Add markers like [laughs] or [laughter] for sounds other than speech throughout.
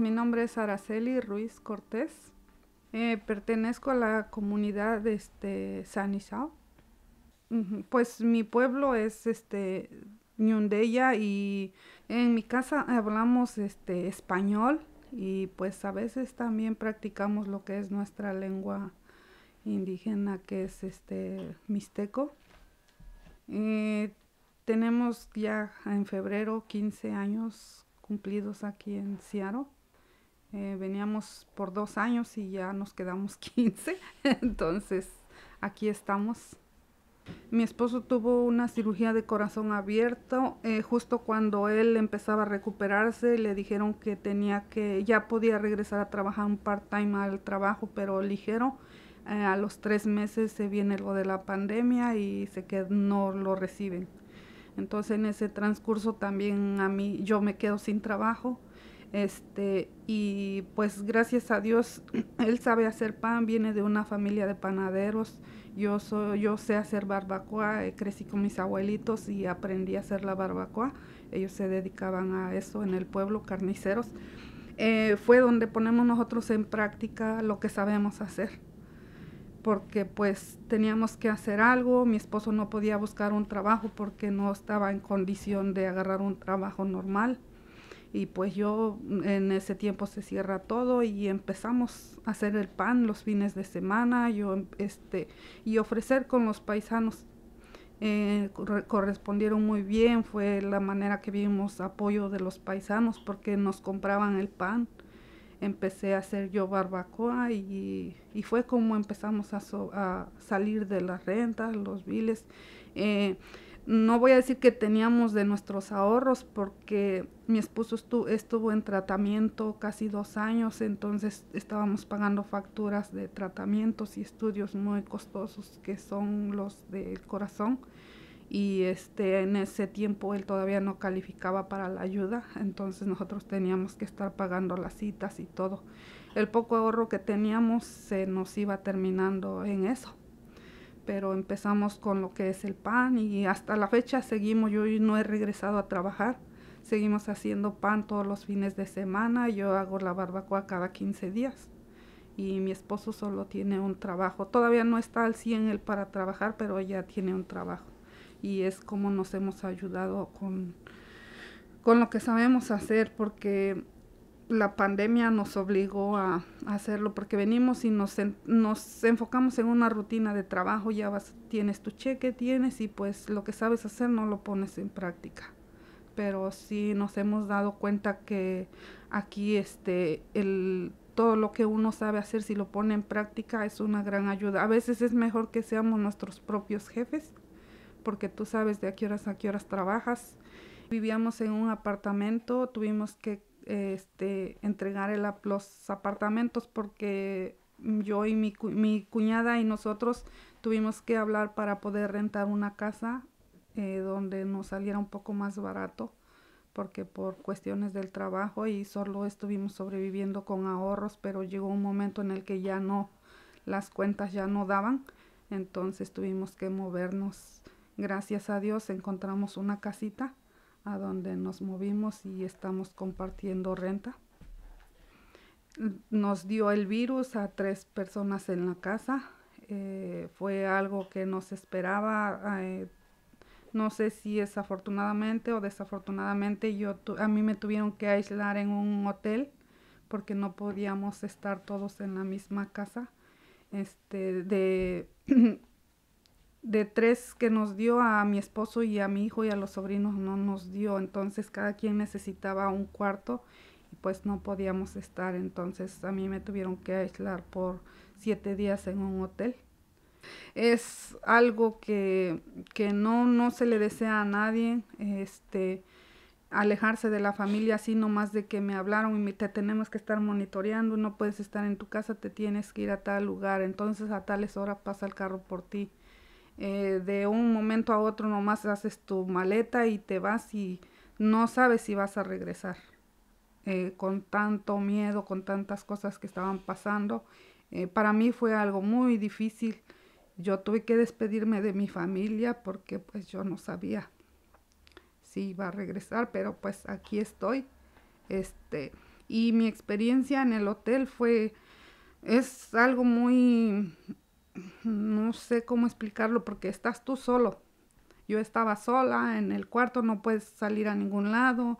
Mi nombre es Araceli Ruiz Cortés. Eh, pertenezco a la comunidad de este, San Isao. Pues mi pueblo es este, y en mi casa hablamos este, español y pues a veces también practicamos lo que es nuestra lengua indígena que es este mixteco. Eh, tenemos ya en febrero 15 años cumplidos aquí en Ciaro. Eh, veníamos por dos años y ya nos quedamos 15. [laughs] Entonces, aquí estamos. Mi esposo tuvo una cirugía de corazón abierto. Eh, justo cuando él empezaba a recuperarse, le dijeron que tenía que, ya podía regresar a trabajar un part-time al trabajo, pero ligero. Eh, a los tres meses se viene lo de la pandemia y se que no lo reciben. Entonces en ese transcurso también a mí yo me quedo sin trabajo este, y pues gracias a Dios, [clears throat] él sabe hacer pan, viene de una familia de panaderos. Yo, soy, yo sé hacer barbacoa, eh, crecí con mis abuelitos y aprendí a hacer la barbacoa. Ellos se dedicaban a eso en el pueblo, carniceros. Eh, fue donde ponemos nosotros en práctica lo que sabemos hacer porque pues teníamos que hacer algo, mi esposo no podía buscar un trabajo porque no estaba en condición de agarrar un trabajo normal. Y pues yo mm, en ese tiempo se cierra todo y empezamos a hacer el pan los fines de semana yo, em, este, y ofrecer con los paisanos. Eh, correspondieron muy bien, fue la manera que vimos apoyo de los paisanos porque nos compraban el pan. Empecé a hacer yo barbacoa y, fue como empezamos a, a salir de las rentas, los biles. Eh, no voy a decir que teníamos de nuestros ahorros porque mi esposo estuvo, en tratamiento casi dos años, entonces estábamos pagando facturas de tratamientos y estudios muy costosos que son los del corazón y este en ese tiempo él todavía no calificaba para la ayuda, entonces nosotros teníamos que estar pagando las citas y todo. El poco ahorro que teníamos se nos iba terminando en eso pero empezamos con lo que es el pan y hasta la fecha seguimos, yo no he regresado a trabajar, seguimos haciendo pan todos los fines de semana, yo hago la barbacoa cada 15 días y mi esposo solo tiene un trabajo, todavía no está al 100 él para trabajar, pero ya tiene un trabajo y es como nos hemos ayudado con, con lo que sabemos hacer porque la pandemia nos obligó a, hacerlo porque venimos y nos, enfocamos en una rutina de trabajo, ya vas, tienes tu cheque, tienes y pues lo que sabes hacer no lo pones en práctica. Pero sí nos hemos dado cuenta que aquí este, el, todo lo que uno sabe hacer, si lo pone en práctica, es una gran ayuda. A veces es mejor que seamos nuestros propios jefes porque tú sabes de a qué horas a qué horas trabajas. Vivíamos en un apartamento, tuvimos que este, entregar el, los apartamentos porque yo y mi, cuñada y nosotros tuvimos que hablar para poder rentar una casa eh, donde nos saliera un poco más barato porque por cuestiones del trabajo y solo estuvimos sobreviviendo con ahorros, pero llegó un momento en el que ya no, las cuentas ya no daban, entonces tuvimos que movernos. Gracias a Dios encontramos una casita a donde nos movimos y estamos compartiendo renta. Nos dio el virus a tres personas en la casa. Eh, fue algo que nos esperaba. Eh, no sé si es afortunadamente o desafortunadamente, yo a mí me tuvieron que aislar en un hotel porque no podíamos estar todos en la misma casa. Este, de [clears throat] de tres que nos dio a mi esposo y a mi hijo y a los sobrinos no nos dio. Entonces cada quien necesitaba un cuarto y pues no podíamos estar. Entonces a mí me tuvieron que aislar por siete días en un hotel. Es algo que, no, no se le desea a nadie, este, alejarse de la familia así nomás de que me hablaron y te tenemos que estar monitoreando, no puedes estar en tu casa, te tienes que ir a tal lugar, entonces a tales horas pasa el carro por ti eh, de un momento a otro nomás haces tu maleta y te vas y no sabes si vas a regresar. Eh, con tanto miedo, con tantas cosas que estaban pasando, eh, para mí fue algo muy difícil. Yo tuve que despedirme de mi familia porque pues yo no sabía si iba a regresar, pero pues aquí estoy. Este, y mi experiencia en el hotel fue es algo muy no sé cómo explicarlo porque estás tú solo. Yo estaba sola en el cuarto, no puedes salir a ningún lado.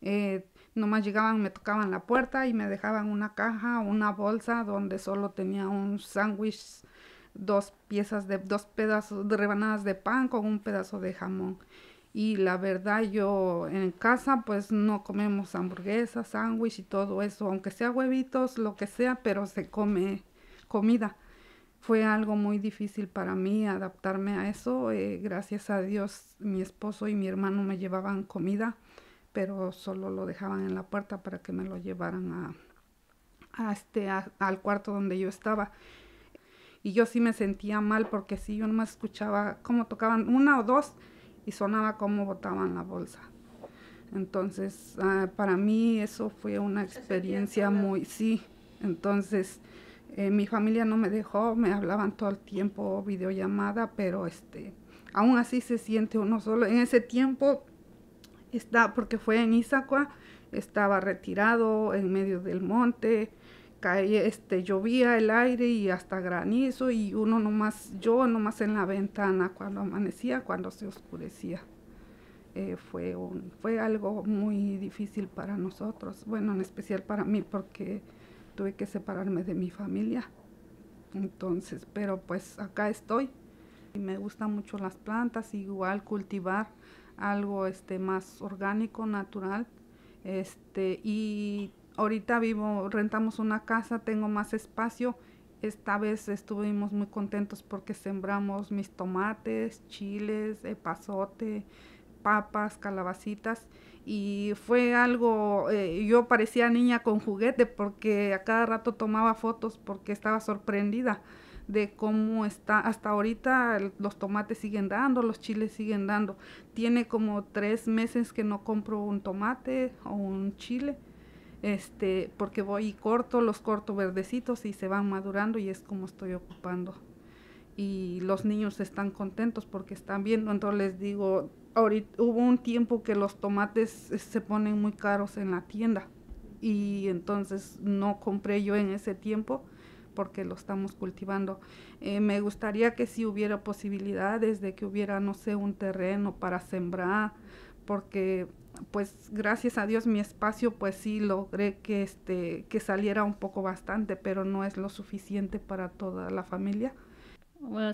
Eh, nomás llegaban, me tocaban la puerta y me dejaban una caja, una bolsa donde solo tenía un sándwich, dos piezas de, dos pedazos de rebanadas de pan con un pedazo de jamón. Y la verdad yo en casa pues no comemos hamburguesas, sándwich y todo eso, aunque sea huevitos, lo que sea, pero se come comida fue algo muy difícil para mí adaptarme a eso. Eh, gracias a Dios mi esposo y mi hermano me llevaban comida, pero solo lo dejaban en la puerta para que me lo llevaran a, este, al cuarto donde yo estaba. Y yo sí me sentía mal porque sí, yo no me escuchaba cómo tocaban una o dos y sonaba cómo botaban la bolsa. Entonces, ah, para mí eso fue una experiencia muy, sí, entonces eh, mi familia no me dejó, me hablaban todo el tiempo, videollamada, pero este, aún así se siente uno solo. En ese tiempo, está, porque fue en Isaqua, estaba retirado en medio del monte, caía, este, llovía el aire y hasta granizo y uno nomás, yo nomás en la ventana cuando amanecía, cuando se oscurecía. Eh, fue, fue algo muy difícil para nosotros, bueno, en especial para mí porque tuve que separarme de mi familia. Entonces, pero pues acá estoy. Y me gustan mucho las plantas, igual cultivar algo este más orgánico, natural. Este, y ahorita vivo, rentamos una casa, tengo más espacio. Esta vez estuvimos muy contentos porque sembramos mis tomates, chiles, epazote, papas, calabacitas y fue algo, eh, yo parecía niña con juguete porque a cada rato tomaba fotos porque estaba sorprendida de cómo está hasta ahorita los tomates siguen dando, los chiles siguen dando. Tiene como tres meses que no compro un tomate o un chile, este, porque voy y corto, los corto verdecitos y se van madurando y es como estoy ocupando y los niños están contentos porque están viendo. Entonces les digo, ahorita hubo un tiempo que los tomates se ponen muy caros en la tienda y entonces no compré yo en ese tiempo porque lo estamos cultivando. Eh, me gustaría que si hubiera posibilidades de que hubiera, no sé, un terreno para sembrar, porque pues gracias a Dios mi espacio pues sí logré que este que saliera un poco bastante, pero no es lo suficiente para toda la familia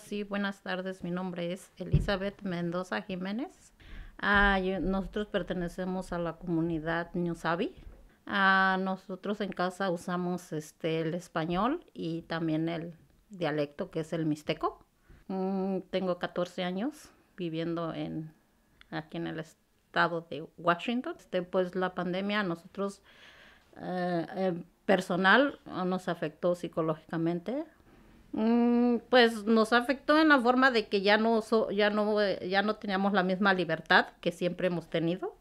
sí, buenas tardes. Mi nombre es Elizabeth Mendoza Jiménez. Ah, nosotros pertenecemos a la comunidad newsabi ah, nosotros en casa usamos este, el español y también el dialecto que es el mixteco. Mm, tengo 14 años viviendo en, aquí en el estado de Washington. Después este, la pandemia, nosotros eh, personal nos afectó psicológicamente Mm, pues nos afectó en la forma de que ya no, ya no, ya no teníamos la misma libertad que siempre hemos tenido.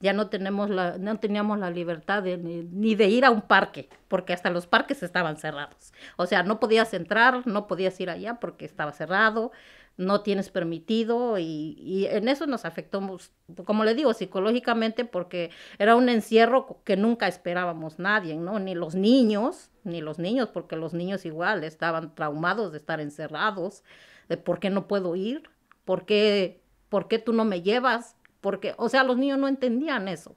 Ya no, tenemos la, no teníamos la libertad ni, de ir a un parque, porque hasta los parques estaban cerrados. O sea, no podías entrar, no podías ir allá porque estaba cerrado no tienes permitido y, y, en eso nos afectó, como le digo, psicológicamente porque era un encierro que nunca esperábamos nadie, ¿no? Ni los niños, ni los niños, porque los niños igual estaban traumados de estar encerrados, de por qué no puedo ir, por qué, por qué tú no me llevas, porque, o sea, los niños no entendían eso.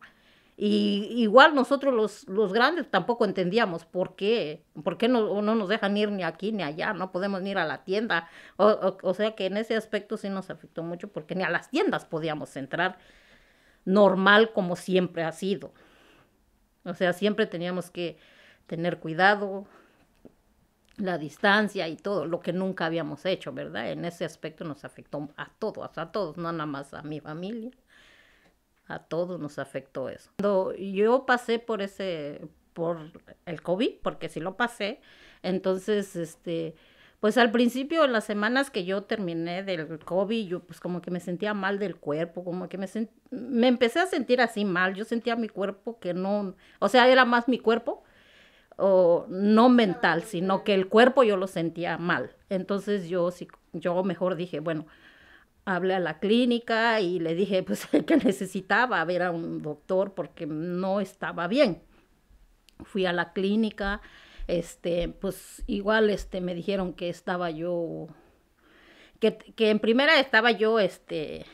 Y igual nosotros los, grandes tampoco entendíamos por qué, por qué no, nos dejan ir ni aquí ni allá, no podemos ir a la tienda. O, o, sea que en ese aspecto sí nos afectó mucho porque ni a las tiendas podíamos entrar normal como siempre ha sido. O sea, siempre teníamos que tener cuidado, la distancia y todo, lo que nunca habíamos hecho, ¿verdad? En ese aspecto nos afectó a todos, a todos, no nada más a mi familia a todos nos afectó eso. yo pasé por ese, por el COVID, porque sí lo pasé, entonces, este, pues al principio, las semanas que yo terminé del COVID, yo pues como que me sentía mal del cuerpo, como que me, me empecé a sentir así mal, yo sentía mi cuerpo que no, o sea, era más mi cuerpo, o no mental, sino que el cuerpo yo lo sentía mal. Entonces yo, sí, yo mejor dije, bueno, hablé a la clínica y le dije pues [laughs] que necesitaba ver a un doctor porque no estaba bien. Fui a la clínica, este, pues igual este, me dijeron que estaba yo, que, en primera estaba yo este,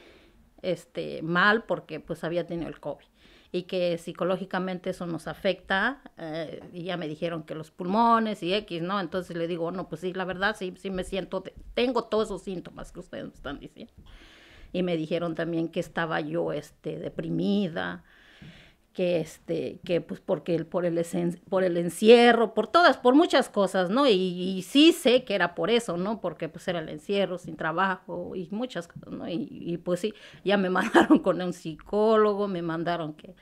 este, mal porque pues había tenido el COVID y que psicológicamente eso nos afecta. Eh, y ya me dijeron que los pulmones y X, ¿no? Entonces le digo, no, pues sí, la verdad sí, sí me siento tengo todos esos síntomas que ustedes me están diciendo. Y me dijeron también que estaba yo este, deprimida, que este que pues porque por el por el encierro por todas por muchas cosas no y, sí sé que era por eso no porque pues era el encierro sin trabajo y muchas cosas no y, pues sí ya me [laughs] mandaron con un psicólogo me mandaron que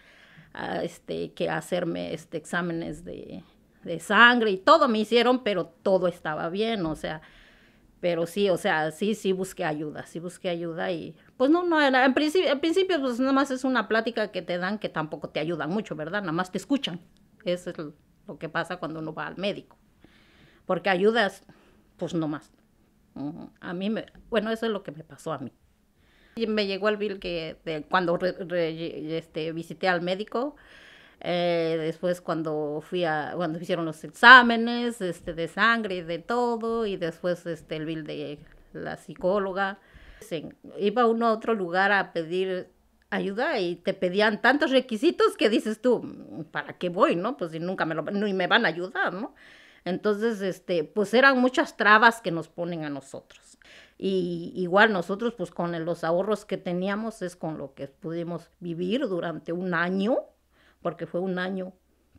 este que hacerme este exámenes de, de sangre y todo me hicieron pero todo estaba bien o sea pero sí, o sea, sí, sí busqué ayuda, sí busqué ayuda y pues no, no era, en principio, en principio pues nada más es una plática que te dan que tampoco te ayudan mucho, ¿verdad? Nada más te escuchan. Eso es lo que pasa cuando uno va al médico. Porque ayudas, pues no más. Mm, a mí, me, bueno, eso es lo que me pasó a mí. Y me llegó el bill que cuando este, visité al médico, eh, después cuando fui a, cuando hicieron los exámenes este, de sangre y de todo, y después este, el bill de la psicóloga. iba uno a otro lugar a pedir ayuda y te pedían tantos requisitos que dices tú, ¿para qué voy, no? Pues si nunca me lo, ni me van a ayudar, ¿no? Entonces, este, pues eran muchas trabas que nos ponen a nosotros. Y igual nosotros, pues con los ahorros que teníamos, es con lo que pudimos vivir durante un año porque fue un año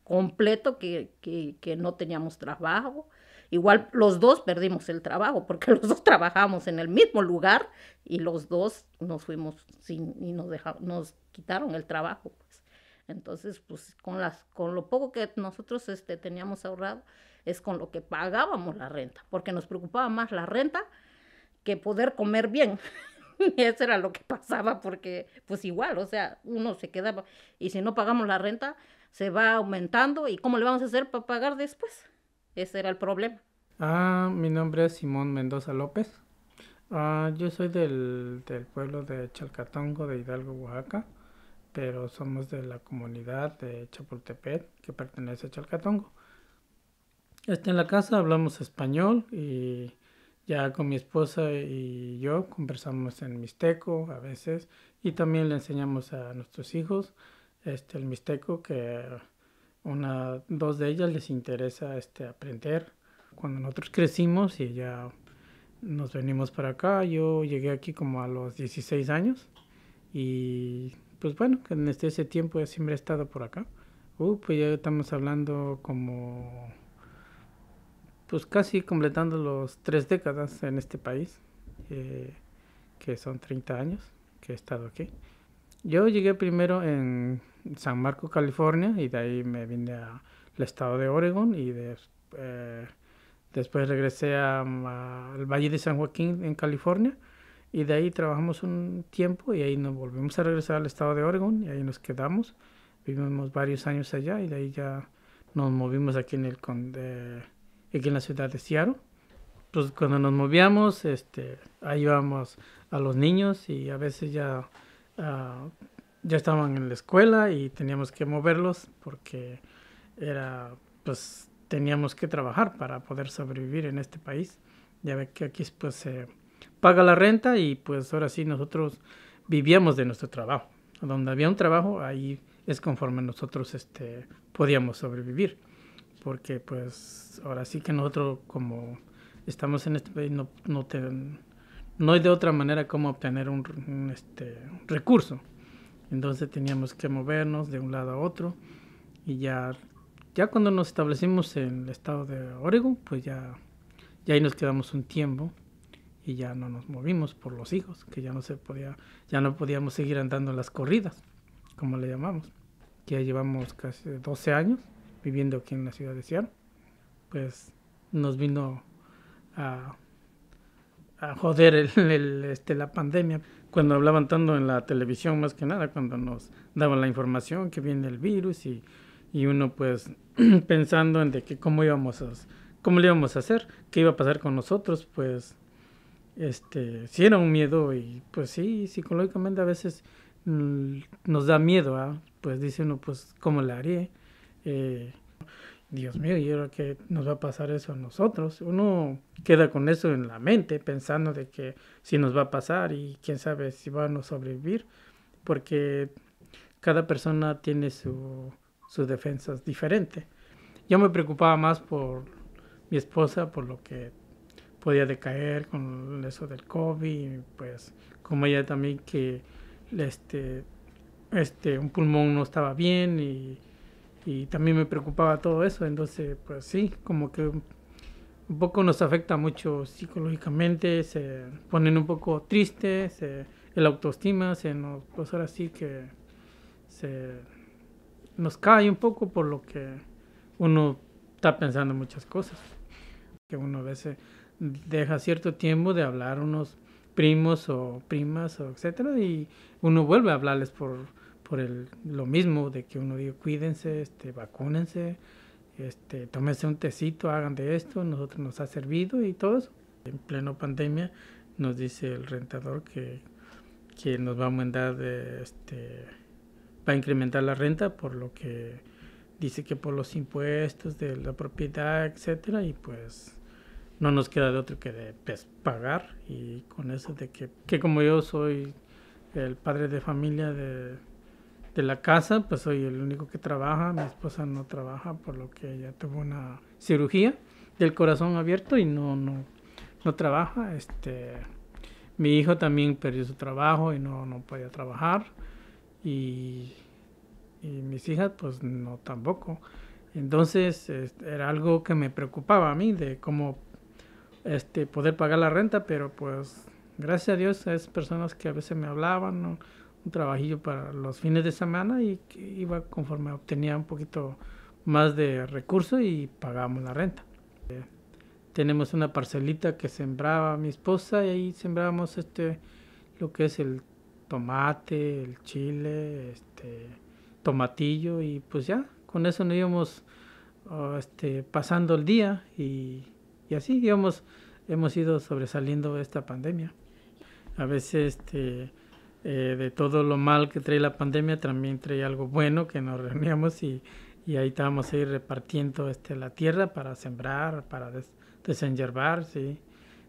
completo que, que, no teníamos trabajo. Igual los dos perdimos el trabajo porque [laughs] los dos trabajamos en el mismo lugar y los dos nos fuimos sin, y nos, nos quitaron el trabajo. Pues. Entonces, pues con, las, con lo poco que nosotros este, teníamos ahorrado es con lo que pagábamos la renta, porque nos preocupaba más la renta que poder comer bien. [laughs] [laughs] y eso era lo que pasaba porque pues igual, o sea, uno se quedaba y si no pagamos la renta se va aumentando y cómo le vamos a hacer para pagar después. Ese era el problema. Ah, mi nombre es Simón Mendoza López. Ah, yo soy del, pueblo de Chalcatongo de Hidalgo, Oaxaca, pero somos de la comunidad de Chapultepec que pertenece a Chalcatongo. Este, en la casa hablamos español y ya con mi esposa y yo conversamos en mixteco a veces y también le enseñamos a nuestros hijos este, el mixteco que una, dos de ellas les interesa este, aprender. Cuando nosotros crecimos y ya nos venimos para acá, yo llegué aquí como a los 16 años y pues bueno, en este, ese tiempo siempre he estado por acá. Uh, pues ya estamos hablando como pues casi completando los tres décadas en este país, eh, que son 30 años que he estado aquí. Yo llegué primero en San Marco, California, y de ahí me vine al estado de Oregon y de, eh, después regresé al Valle de San Joaquín en California y de ahí trabajamos un tiempo y ahí nos volvimos a regresar al estado de Oregon y ahí nos quedamos. Vivimos varios años allá y de ahí ya nos movimos aquí en el, aquí en la ciudad de Seattle. Pues cuando nos movíamos, este, ahí íbamos a los niños y a veces ya, ah, ya estaban en la escuela y teníamos que moverlos porque era, pues teníamos que trabajar para poder sobrevivir en este país. Ya ve que aquí pues se paga la renta y pues ahora sí nosotros vivíamos de nuestro trabajo. Donde había un trabajo, ahí es conforme nosotros este, podíamos sobrevivir porque pues ahora sí que nosotros como estamos en este país no, no, hay de otra manera como obtener un, este, recurso. Entonces teníamos que movernos de un lado a otro y ya, ya cuando nos establecimos en el estado de Oregon, pues ya, ya ahí nos quedamos un tiempo y ya no nos movimos por los hijos, que ya no se podía, ya no podíamos seguir andando en las corridas, como le llamamos. Que ya llevamos casi 12 años viviendo aquí en la ciudad de Seattle, pues nos vino a, a joder el, este, la pandemia. Cuando hablaban tanto en la televisión, más que nada, cuando nos daban la información que viene el virus y, y uno pues [clears throat] pensando en de que cómo íbamos a, cómo le íbamos a hacer, qué iba a pasar con nosotros, pues este, sí era un miedo y pues sí, psicológicamente a veces mm, nos da miedo, ¿ah? pues dice uno, pues cómo le haré, eh, Dios mío, ¿y ahora que nos va a pasar eso a nosotros? Uno queda con eso en la mente, pensando de que si nos va a pasar y quién sabe si van a sobrevivir, porque cada persona tiene su, sus defensas diferentes. Yo me preocupaba más por mi esposa, por lo que podía decaer con eso del COVID, pues como ella también que este, este, un pulmón no estaba bien y y también me preocupaba todo eso, entonces pues sí, como que un poco nos afecta mucho psicológicamente, se ponen un poco tristes, el autoestima se nos, pues ahora sí que se nos cae un poco por lo que uno está pensando muchas cosas, que uno a veces deja cierto tiempo de hablar unos primos o primas o etcétera y uno vuelve a hablarles por por el, lo mismo de que uno diga, cuídense, este, vacúnense, este, tómense un tecito, hagan de esto, nosotros nos ha servido y todo eso. En pleno pandemia nos dice el rentador que, que nos va a aumentar, de, este, va a incrementar la renta por lo que dice que por los impuestos de la propiedad, etcétera, y pues no nos queda de otro que de pues, pagar y con eso de que, que como yo soy el padre de familia de de la casa, pues soy el único que trabaja, mi esposa no trabaja, por lo que ella tuvo una cirugía del corazón abierto y no, no, no trabaja. Este, mi hijo también perdió su trabajo y no, no podía trabajar. Y, y mis hijas, pues no tampoco. Entonces este, era algo que me preocupaba a mí de cómo este, poder pagar la renta, pero pues gracias a Dios, es personas que a veces me hablaban, un trabajillo para los fines de semana y iba conforme obtenía un poquito más de recursos y pagábamos la renta. Eh, tenemos una parcelita que sembraba mi esposa y ahí sembrábamos este, lo que es el tomate, el chile, este, tomatillo y pues ya, con eso nos íbamos ah, este, pasando el día y, y así íbamos, hemos ido sobresaliendo esta pandemia. A veces este, eh, de todo lo mal que trae la pandemia, también trae algo bueno que nos reuníamos y, y ahí estábamos ahí repartiendo este, la tierra para sembrar, para des, ¿sí?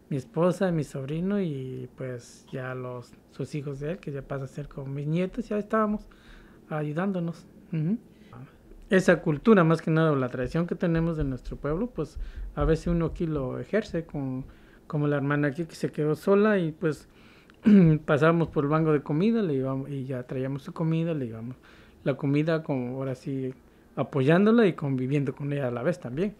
mi esposa, mi sobrino y pues ya los sus hijos de él, que ya pasa a ser como mis nietos, ya estábamos ayudándonos. Esa cultura, más que nada, la tradición que tenemos de nuestro pueblo, pues a veces uno aquí lo ejerce, con, como la hermana aquí que se quedó sola y pues [clears throat] pasábamos por el banco de comida le y ya traíamos su comida, le llevamos la comida como ahora sí apoyándola y conviviendo con ella a la vez también.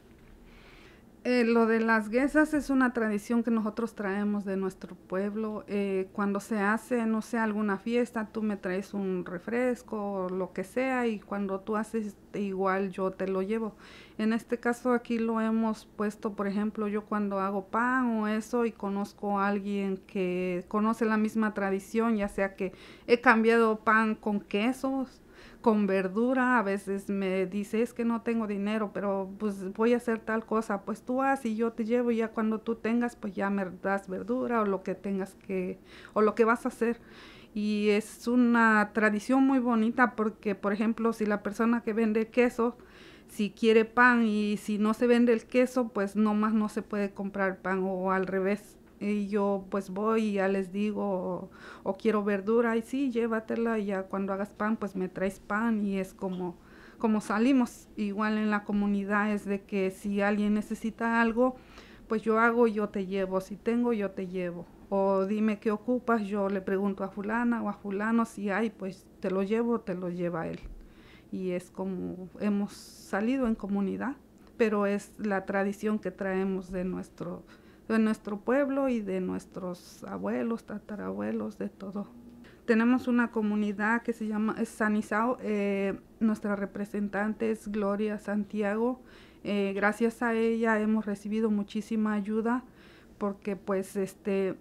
Eh, lo de las guesas es una tradición que nosotros traemos de nuestro pueblo. Eh, cuando se hace, no sé, alguna fiesta, tú me traes un refresco o lo que sea y cuando tú haces igual yo te lo llevo. En este caso aquí lo hemos puesto, por ejemplo, yo cuando hago pan o eso y conozco a alguien que conoce la misma tradición, ya sea que he cambiado pan con quesos con verdura, a veces me dice, es que no tengo dinero, pero pues voy a hacer tal cosa, pues tú haz y yo te llevo y ya cuando tú tengas, pues ya me das verdura o lo que tengas que, o lo que vas a hacer. Y es una tradición muy bonita porque, por ejemplo, si la persona que vende queso, si quiere pan y si no se vende el queso, pues nomás no se puede comprar pan o al revés. Y yo pues voy y ya les digo, o, quiero verdura, y sí, llévatela, y ya cuando hagas pan, pues me traes pan, y es como, como salimos. Igual en la comunidad es de que si alguien necesita algo, pues yo hago, yo te llevo, si tengo, yo te llevo. O dime qué ocupas, yo le pregunto a fulana o a fulano, si hay, pues te lo llevo, te lo lleva él. Y es como hemos salido en comunidad, pero es la tradición que traemos de nuestro de nuestro pueblo y de nuestros abuelos, tatarabuelos, de todo. Tenemos una comunidad que se llama Sanizao, eh, nuestra representante es Gloria Santiago. Eh, gracias a ella hemos recibido muchísima ayuda porque pues este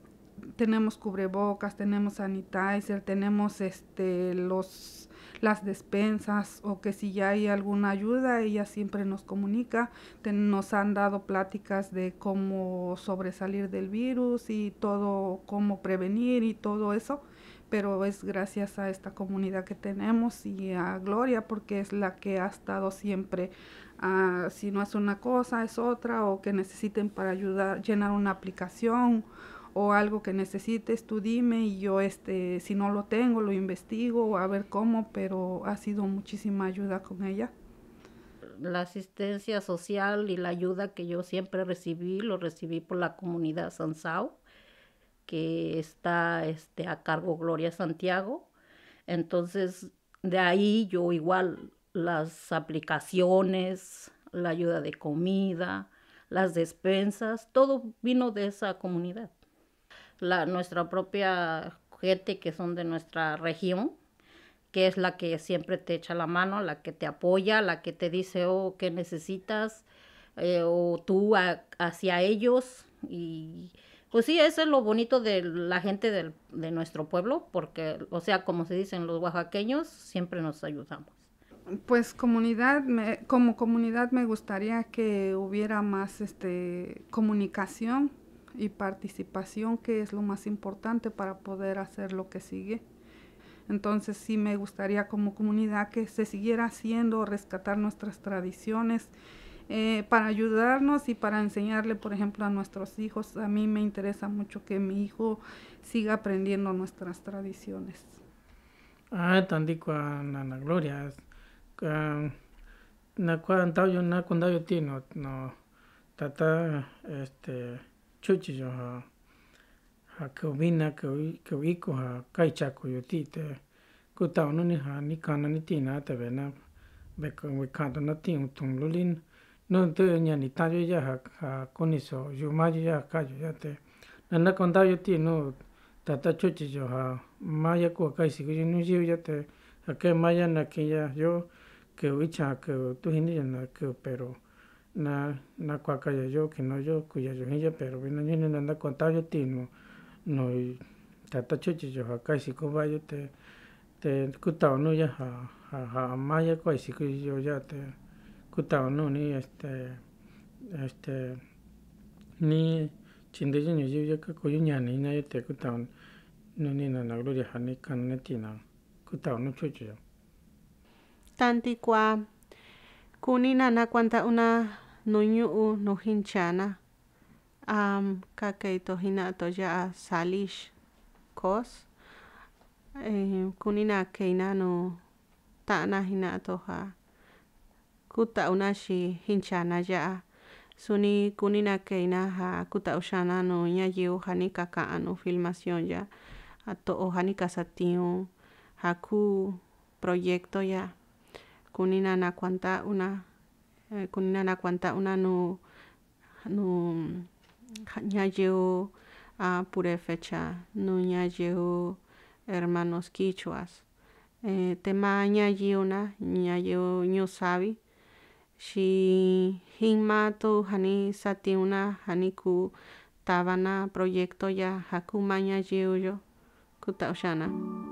tenemos cubrebocas, tenemos sanitizer, tenemos este los las despensas o que si ya hay alguna ayuda, ella siempre nos comunica. nos han dado pláticas de cómo sobresalir del virus y todo, cómo prevenir y todo eso pero es gracias a esta comunidad que tenemos y a Gloria porque es la que ha estado siempre, ah, si no es una cosa, es otra, o que necesiten para ayudar, llenar una aplicación o algo que necesites, tú dime y yo este, si no lo tengo, lo investigo a ver cómo, pero ha sido muchísima ayuda con ella. La asistencia social y la ayuda que yo siempre recibí, lo recibí por la comunidad Sansao, que está este, a cargo Gloria Santiago. Entonces, de ahí yo igual las aplicaciones, la ayuda de comida, las despensas, todo vino de esa comunidad la, nuestra propia gente que son de nuestra región, que es la que siempre te echa la mano, la que te apoya, la que te dice, oh, ¿qué necesitas? Eh, o tú hacia ellos. Y pues sí, eso es lo bonito de la gente del, de nuestro pueblo, porque, o sea, como se dicen los oaxaqueños, siempre nos ayudamos. Pues comunidad, como comunidad me gustaría que hubiera más este, comunicación y participación, que es lo más importante para poder hacer lo que sigue. Entonces sí me gustaría como comunidad que se siguiera haciendo, rescatar nuestras tradiciones eh, para ayudarnos y para enseñarle, por ejemplo, a nuestros hijos. A mí me interesa mucho que mi hijo siga aprendiendo nuestras tradiciones. Ah, tandico Ana gloria. Ah, no tata este chú chỉ cho ha, ha cầu vin na cầu cầu ý của ha cái trả của yêu tị thế, cô tàu nó ni ha, ni con nó ni tị na tại vì na về cái về khăn nó tị ông thùng lô lên nó tự nhà ni ta cho ra ha ha con ni số dù ma cho ra cả cho ra tệ nên nó con tao yêu tị nó ta ta chú chỉ cho ha, ma ya của cái gì cũng như chịu vậy tệ cái ma ya na kia yo cầu ý trả cầu tôi hình như là cầu pero na na cuaca ya yo que no yo cuya yo ella pero bueno yo no anda contado yo tino no tata chuchi yo acá si coba yo te te cutao no ya ha ha ha maya cuai si que yo ya te cutao no ni este este ni chinde yo yo ya que cuyo ya ni na yo te cutao no ni na na gloria ha ni can ne tina cutao no chuchi yo tanti cuam kuni nana nakuanta una nuu ñu'u nujinchana am kakaito to ya'a salish kos cos eh, kunina keina nuu ta'na to ja kuta'una xi hinchana ya'a suni kunina keina ja kuta'u xana nuu ñayiu ja ni ka anu nuu filmacion ya ato to'o ja ni ka proyecto ya kunina cuanta una kunina eh, cuanta una nu nu ñayeu a fecha, nu ñayeu hermanos quichuas eh, tema una ñayeu no shi Si matu tu sati satiuna hani ku tabana proyecto ya hakuma kuma yo